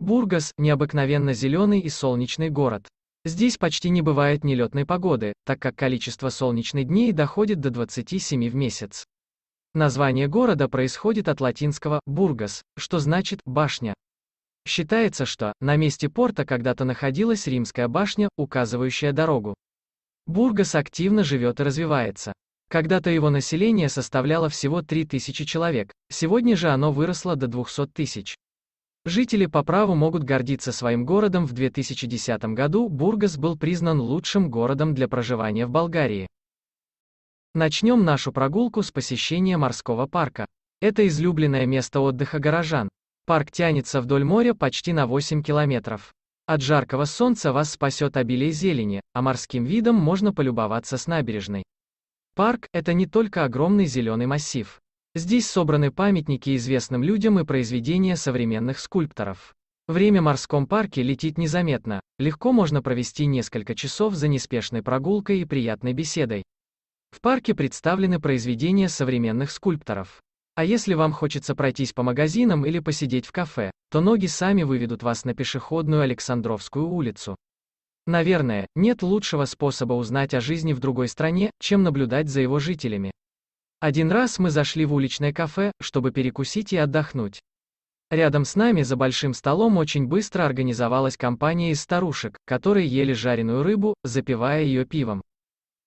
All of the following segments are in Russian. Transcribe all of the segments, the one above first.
Бургас – необыкновенно зеленый и солнечный город. Здесь почти не бывает нелетной погоды, так как количество солнечных дней доходит до 27 в месяц. Название города происходит от латинского «бургас», что значит «башня». Считается, что на месте порта когда-то находилась римская башня, указывающая дорогу. Бургас активно живет и развивается. Когда-то его население составляло всего 3000 человек, сегодня же оно выросло до 200 тысяч. Жители по праву могут гордиться своим городом. В 2010 году Бургас был признан лучшим городом для проживания в Болгарии. Начнем нашу прогулку с посещения морского парка. Это излюбленное место отдыха горожан. Парк тянется вдоль моря почти на 8 километров. От жаркого солнца вас спасет обилие зелени, а морским видом можно полюбоваться с набережной. Парк – это не только огромный зеленый массив. Здесь собраны памятники известным людям и произведения современных скульпторов. Время в морском парке летит незаметно, легко можно провести несколько часов за неспешной прогулкой и приятной беседой. В парке представлены произведения современных скульпторов. А если вам хочется пройтись по магазинам или посидеть в кафе, то ноги сами выведут вас на пешеходную Александровскую улицу. Наверное, нет лучшего способа узнать о жизни в другой стране, чем наблюдать за его жителями. Один раз мы зашли в уличное кафе, чтобы перекусить и отдохнуть. Рядом с нами за большим столом очень быстро организовалась компания из старушек, которые ели жареную рыбу, запивая ее пивом.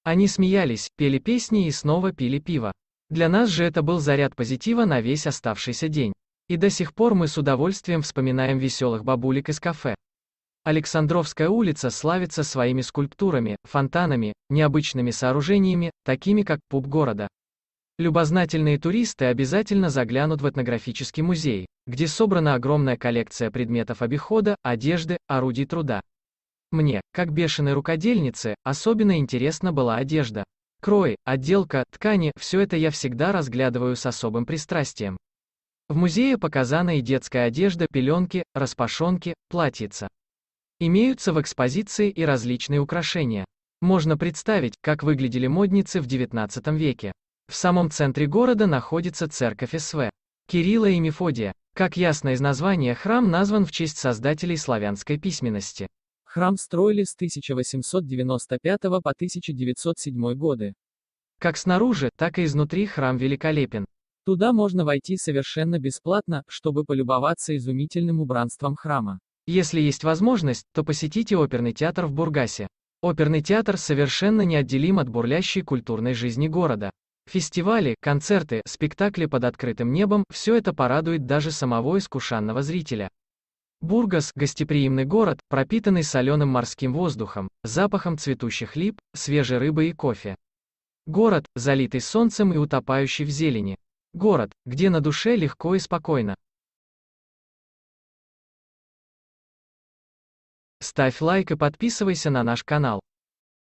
Они смеялись, пели песни и снова пили пиво. Для нас же это был заряд позитива на весь оставшийся день. И до сих пор мы с удовольствием вспоминаем веселых бабулек из кафе. Александровская улица славится своими скульптурами, фонтанами, необычными сооружениями, такими как пуп города. Любознательные туристы обязательно заглянут в этнографический музей, где собрана огромная коллекция предметов обихода, одежды, орудий труда. Мне, как бешеной рукодельнице, особенно интересна была одежда. Крой, отделка, ткани – все это я всегда разглядываю с особым пристрастием. В музее показана и детская одежда, пеленки, распашонки, платьица. Имеются в экспозиции и различные украшения. Можно представить, как выглядели модницы в XIX веке. В самом центре города находится церковь СВ. Кирилла и Мефодия. Как ясно из названия, храм назван в честь создателей славянской письменности. Храм строили с 1895 по 1907 годы. Как снаружи, так и изнутри храм великолепен. Туда можно войти совершенно бесплатно, чтобы полюбоваться изумительным убранством храма. Если есть возможность, то посетите оперный театр в Бургасе. Оперный театр совершенно неотделим от бурлящей культурной жизни города. Фестивали, концерты, спектакли под открытым небом – все это порадует даже самого искушанного зрителя. Бургас – гостеприимный город, пропитанный соленым морским воздухом, запахом цветущих лип, свежей рыбы и кофе. Город, залитый солнцем и утопающий в зелени. Город, где на душе легко и спокойно. Ставь лайк и подписывайся на наш канал.